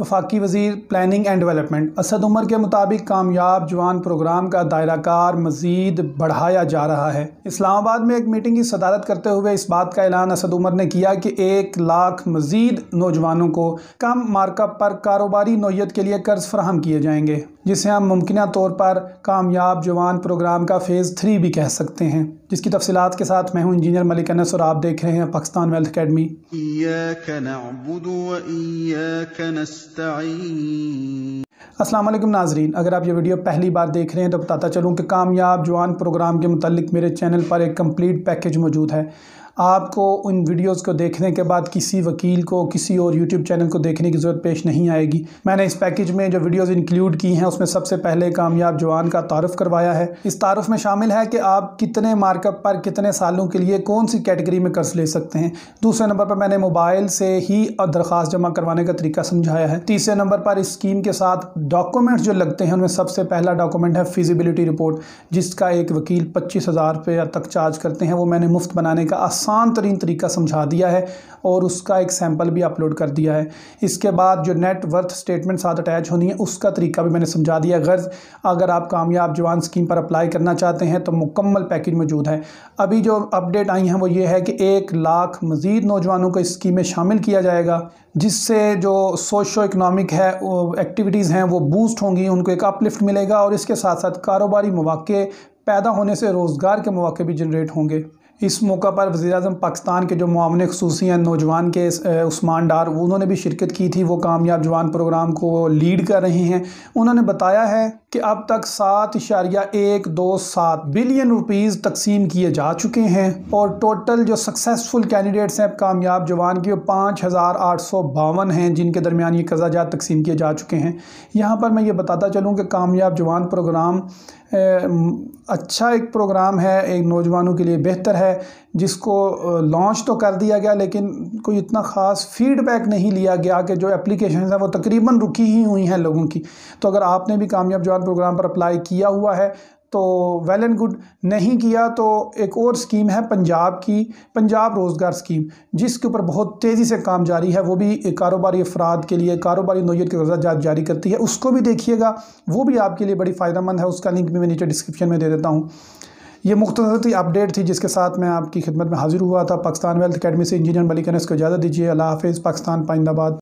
वफाकी वजीर planning and development Asad Umar के मुताबिक कामयाब जवान प्रोग्राम का दायरा कार मजीद बढ़ाया जा रहा है इस्लामाबाद में एक मीटिंग की सदारत करते हुए इस बात का ऐलान असद उमर ने किया कि एक लाख मजीद नौजवानों को कम मार्कअप पर कारोबारी नोयत के लिए कर्ज फ्राहम किए जाएंगे जिसे हम मुमकिन तौर पर कामयाब जवान प्रोग्राम का फ़ेज़ थ्री भी कह सकते हैं जिसकी तफसीत के साथ मैं हूँ इंजीनियर मलिक अनस और आप देख रहे हैं पाकिस्तान वेल्थ अकेडमी अस्सलाम वालेकुम नाजरीन अगर आप ये वीडियो पहली बार देख रहे हैं तो बताता चलूँ कि कामयाब जवान प्रोग्राम के मतलब मेरे चैनल पर एक कम्प्लीट पैकेज मौजूद है आपको उन वीडियोस को देखने के बाद किसी वकील को किसी और यूट्यूब चैनल को देखने की ज़रूरत पेश नहीं आएगी मैंने इस पैकेज में जो वीडियोस इंक्लूड की हैं उसमें सबसे पहले कामयाब जवान का तारफ़ करवाया है इस तारफ़ में शामिल है कि आप कितने मार्कअप पर कितने सालों के लिए कौन सी कैटेगरी में कर्ज ले सकते हैं दूसरे नंबर पर मैंने मोबाइल से ही दरख्वास्त जमा करवाने का तरीका समझाया है तीसरे नंबर पर इस स्कीम के साथ डॉक्यूमेंट्स जो लगते हैं उनमें सबसे पहला डॉक्यूमेंट है फिजिबिलिटी रिपोर्ट जिसका एक वकील पच्चीस हज़ार रुपया तक चार्ज करते हैं वो मैंने मुफ्त बनाने का आसान तरीन तरीका समझा दिया है और उसका एक सैम्पल भी अपलोड कर दिया है इसके बाद जो नेट वर्थ स्टेटमेंट साथ अटैच होनी है उसका तरीका भी मैंने समझा दिया गर्ज अगर आप कामयाब जवान स्कीम पर अप्लाई करना चाहते हैं तो मुकम्मल पैकेज मौजूद है अभी जो अपडेट आई हैं वो ये है कि एक लाख मज़ीद नौजवानों को इस स्कीम में शामिल किया जाएगा जिससे जो सोशो इकनॉमिक है एक्टिविटीज़ हैं वो बूस्ट होंगी उनको एक अपलिफ्ट मिलेगा और इसके साथ साथ कारोबारी मौाक़े पैदा होने से रोज़गार के मौके भी जनरेट होंगे इस मौका पर वज़ी अजम पाकिस्तान के जो मामन खसूसियाँ नौजवान के उस्मान डार उन्होंने भी शिरकत की थी वो कामयाब जवान प्रोग्राम को लीड कर रहे हैं उन्होंने बताया है कि अब तक सात इशारिया एक दो सात बिलियन रुपीज़ तकसीम किए जा चुके हैं और टोटल जो सक्सेसफुल कैंडिडेट्स हैं कामयाब जवान के वो पाँच हज़ार आठ सौ बावन हैं जिनके दरमियान ये कर्जाजात तकसीम किए जा चुके हैं यहाँ पर मैं ये बताता चलूँ कि कामयाब जवान प्रोग्राम अच्छा एक प्रोग्राम है एक नौजवानों के लिए बेहतर है है जिसको लॉन्च तो कर दिया गया लेकिन कोई इतना ख़ास फीडबैक नहीं लिया गया कि जो एप्लीकेशन हैं वो तकरीबन रुकी ही हुई हैं लोगों की तो अगर आपने भी कामयाब जवान प्रोग्राम पर अप्लाई किया हुआ है तो वेल एंड गुड नहीं किया तो एक और स्कीम है पंजाब की पंजाब रोज़गार स्कीम जिसके ऊपर बहुत तेज़ी से काम जारी है वो भी कारोबारी अफराद के लिए कारोबारी नोयत के कर्जा जारी करती है उसको भी देखिएगा वो भी आपके लिए बड़ी फ़ायदेमंद है उसका लिंक भी मैं नीचे डिस्क्रिप्शन में दे देता हूँ ये मुख्तसरी अपडेट थी जिसके साथ मैं आपकी खिदमत में हाजिर हुआ था पाकिस्तान वेल्थ अकेडमी से इंजीनियर मलिक अनस को इजाज़त दीजिए अल्लाह हाफिज़ पाकिस्तान पाइंदाबाद